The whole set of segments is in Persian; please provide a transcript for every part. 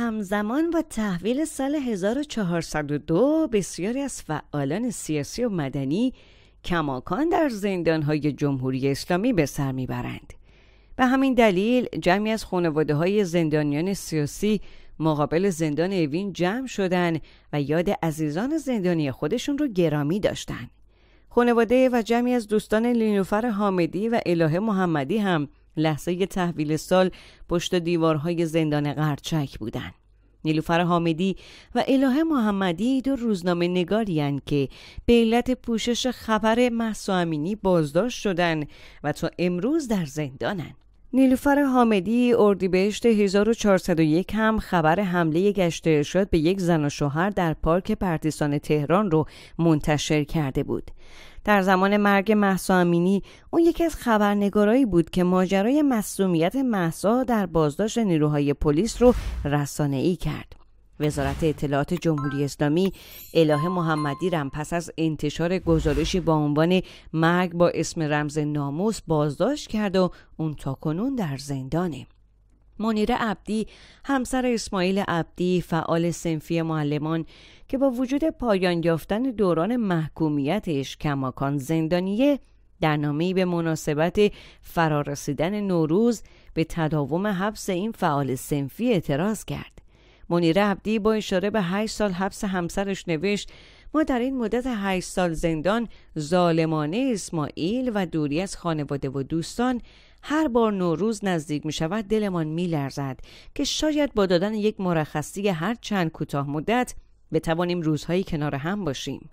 همزمان با تحویل سال 1402 بسیاری از فعالان سیاسی و مدنی کماکان در زندانهای جمهوری اسلامی به سر میبرند به همین دلیل جمعی از خانواده های زندانیان سیاسی مقابل زندان اوین جمع شدند و یاد عزیزان زندانی خودشون رو گرامی داشتند. خانواده و جمعی از دوستان لینوفر حامدی و الهه محمدی هم لحظه تحویل سال پشت دیوارهای زندان قرچک بودند. نیلوفر حامدی و الهه محمدی دو روزنامه نگاری که به علت پوشش خبر محسو امینی بازداشت شدن و تا امروز در زندانند. نیلوفر حامدی اردیبهشت 1401 هم خبر حمله گشت ارشاد به یک زن و شوهر در پارک پرتیسان تهران رو منتشر کرده بود. در زمان مرگ محسا امینی اون یکی از خبرنگارایی بود که ماجرای مصومیت محسا در بازداشت نیروهای پلیس رو ای کرد. وزارت اطلاعات جمهوری اسلامی الهه محمدی رم پس از انتشار گزارشی با عنوان مرگ با اسم رمز ناموس بازداشت کرد و اون تا کنون در زندانه منیره عبدی همسر اسماعیل عبدی فعال سنفی معلمان که با وجود پایان یافتن دوران محکومیتش کماکان زندانیه در نامه‌ای به مناسبت فرارسیدن نوروز به تداوم حبس این فعال سنفی اعتراض کرد منیره عبدی با اشاره به 8 سال حبس همسرش نوشت ما در این مدت 8 سال زندان ظالمانه اسماعیل و دوری از خانواده و دوستان هر بار نوروز نزدیک می شود دلمان می لرزد که شاید با دادن یک مرخصی هر چند کوتاه مدت بتوانیم روزهایی کنار هم باشیم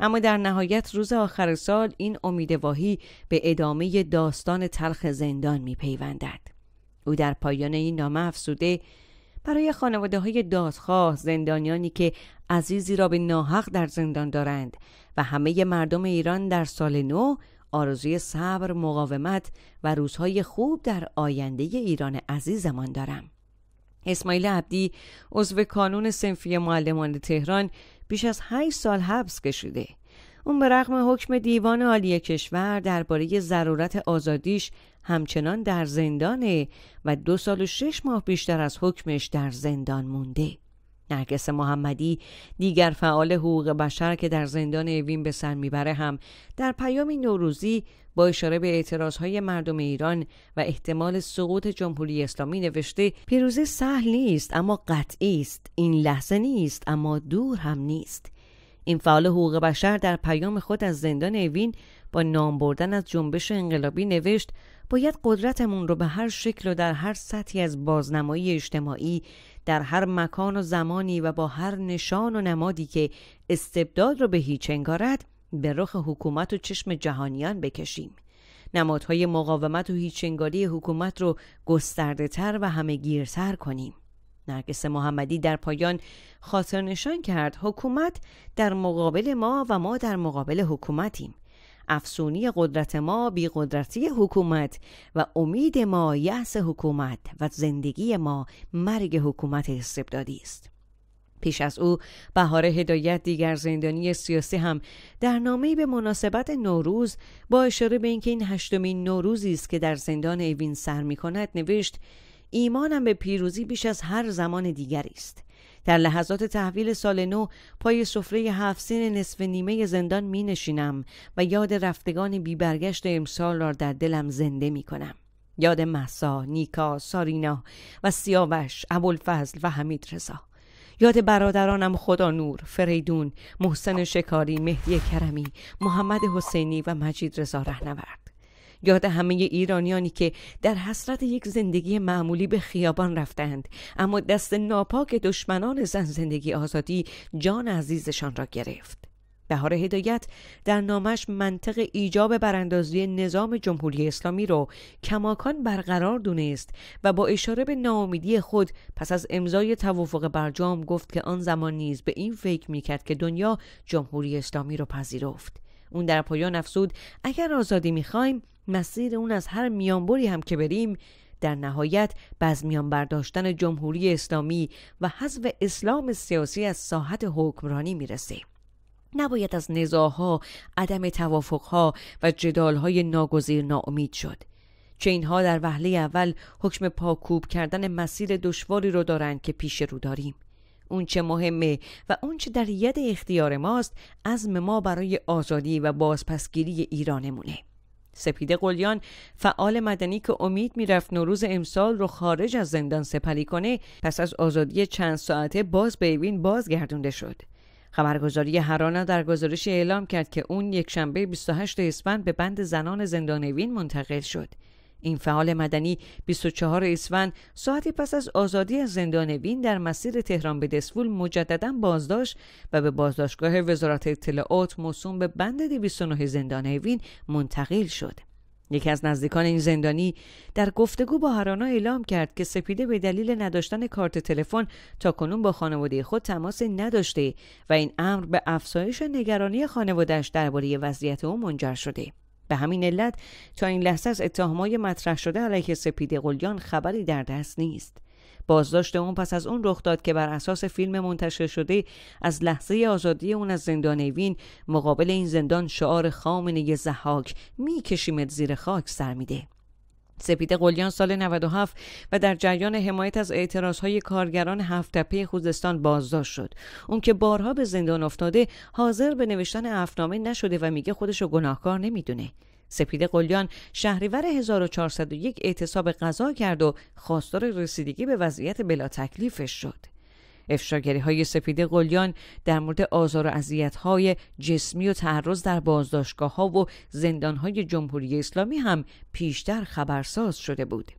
اما در نهایت روز آخر سال این امیدواهی به ادامه داستان تلخ زندان می پیوندد. او در پایان این نامه افسوده برای خانواده های دادخواه زندانیانی که عزیزی را به ناحق در زندان دارند و همه مردم ایران در سال نو آرزوی صبر، مقاومت و روزهای خوب در آینده ایران عزیزمان دارم. اسماعیل عبدی عضو کانون سنفی معلمان تهران بیش از 8 سال حبس کشیده. اون به رغم حکم دیوان عالی کشور درباره ضرورت آزادیش همچنان در زندانه و دو سال و شش ماه بیشتر از حکمش در زندان مونده نرگس محمدی دیگر فعال حقوق بشر که در زندان اوین به سر میبره هم در پیامی نوروزی با اشاره به اعتراضهای مردم ایران و احتمال سقوط جمهوری اسلامی نوشته پیروزی سهل نیست اما قطعی است این لحظه نیست اما دور هم نیست این فعال حقوق بشر در پیام خود از زندان اوین با نام بردن از جنبش انقلابی نوشت باید قدرتمون رو به هر شکل و در هر سطحی از بازنمایی اجتماعی در هر مکان و زمانی و با هر نشان و نمادی که استبداد رو به هیچ انگارد به رخ حکومت و چشم جهانیان بکشیم نمادهای مقاومت و هیچ انگاری حکومت رو گسترده تر و همه گیرتر کنیم نرگس محمدی در پایان خاطر نشان کرد حکومت در مقابل ما و ما در مقابل حکومتیم افسونی قدرت ما بی قدرتی حکومت و امید ما یأس حکومت و زندگی ما مرگ حکومت استبدادی است پیش از او بهار هدایت دیگر زندانی سیاسی هم در نامه‌ای به مناسبت نوروز با اشاره به اینکه این هشتمین نوروزی است که در زندان اوین سر می نوشت ایمانم به پیروزی بیش از هر زمان دیگری است در لحظات تحویل سال نو پای سفره هفت سین نصف نیمه زندان می نشینم و یاد رفتگان برگشت امسال را در دلم زنده می کنم. یاد محسا، نیکا، سارینا و سیاوش، ابوالفضل و حمید رضا. یاد برادرانم خدا نور، فریدون، محسن شکاری، مهدی کرمی، محمد حسینی و مجید رضا رهنورد. یاد همه ایرانیانی که در حسرت یک زندگی معمولی به خیابان رفتند اما دست ناپاک دشمنان زن زندگی آزادی جان عزیزشان را گرفت بهار هدایت در نامش منطق ایجاب براندازی نظام جمهوری اسلامی را کماکان برقرار دونست و با اشاره به ناامیدی خود پس از امضای توافق برجام گفت که آن زمان نیز به این فکر میکرد که دنیا جمهوری اسلامی را پذیرفت اون در پایان افزود اگر آزادی میخوایم مسیر اون از هر میانبری هم که بریم در نهایت میان برداشتن جمهوری اسلامی و حذف اسلام سیاسی از ساحت حکمرانی میرسه نباید از نزاها، عدم توافقها و جدالهای ناگزیر ناامید شد چه اینها در وهله اول حکم پاکوب کردن مسیر دشواری رو دارند که پیش رو داریم اونچه مهمه و اونچه در ید اختیار ماست عزم ما برای آزادی و بازپسگیری ایرانمونه سپیده قلیان فعال مدنی که امید میرفت نوروز امسال رو خارج از زندان سپری کنه پس از آزادی چند ساعته باز به ایوین بازگردونده شد خبرگزاری هرانا در گزارش اعلام کرد که اون یک شنبه 28 اسفند به بند زنان زندان منتقل شد این فعال مدنی 24 اسفند ساعتی پس از آزادی از زندان وین در مسیر تهران به دسفول مجددا بازداشت و به بازداشتگاه وزارت اطلاعات موسوم به بند 209 زندان وین منتقل شد. یکی از نزدیکان این زندانی در گفتگو با هرانا اعلام کرد که سپیده به دلیل نداشتن کارت تلفن تا کنون با خانواده خود تماس نداشته و این امر به افزایش نگرانی خانوادهش درباره وضعیت او منجر شده. به همین علت تا این لحظه از اتهامای مطرح شده علیه سپید قلیان خبری در دست نیست بازداشت اون پس از اون رخ داد که بر اساس فیلم منتشر شده از لحظه آزادی اون از زندان اوین مقابل این زندان شعار خامنه زحاک میکشیمت زیر خاک سر میده سپید قلیان سال 97 و در جریان حمایت از های کارگران تپه خوزستان بازداشت شد اون که بارها به زندان افتاده حاضر به نوشتن افنامه نشده و میگه خودشو گناهکار نمیدونه سپید قلیان شهریور 1401 اعتصاب قضا کرد و خواستار رسیدگی به وضعیت بلا تکلیفش شد افشاگری های سفید قلیان در مورد آزار و اذیت های جسمی و تعرض در بازداشتگاه ها و زندان های جمهوری اسلامی هم پیشتر خبرساز شده بود.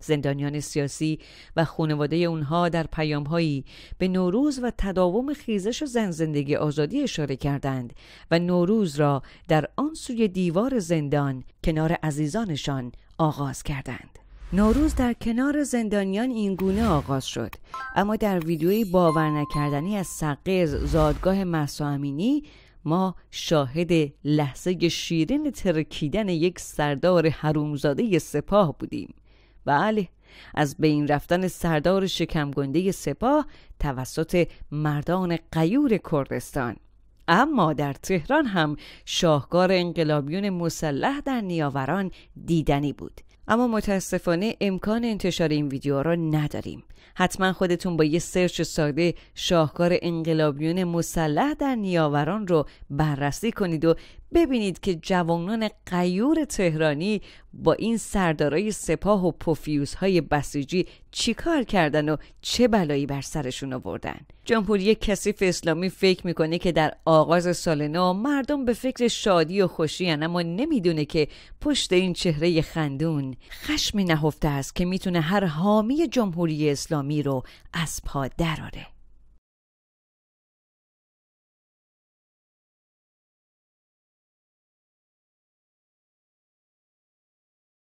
زندانیان سیاسی و خانواده اونها در پیامهایی به نوروز و تداوم خیزش و زن زندگی آزادی اشاره کردند و نوروز را در آن سوی دیوار زندان کنار عزیزانشان آغاز کردند. نوروز در کنار زندانیان گونه آغاز شد اما در ویدیوی باور نکردنی از سقز زادگاه محسا امینی ما شاهد لحظه شیرین ترکیدن یک سردار حرومزاده سپاه بودیم بله از بین رفتن سردار شکمگنده سپاه توسط مردان قیور کردستان اما در تهران هم شاهکار انقلابیون مسلح در نیاوران دیدنی بود اما متاسفانه امکان انتشار این ویدیو را نداریم حتما خودتون با یه سرچ ساده شاهکار انقلابیون مسلح در نیاوران رو بررسی کنید و ببینید که جوانان قیور تهرانی با این سردارای سپاه و پوفیوس های بسیجی چیکار کردن و چه بلایی بر سرشون آوردن جمهوری کثیف اسلامی فکر میکنه که در آغاز سال نو مردم به فکر شادی و خوشی هن اما نمیدونه که پشت این چهره خندون خشمی نهفته است که میتونه هر حامی جمهوری اسلامی رو از پا دراره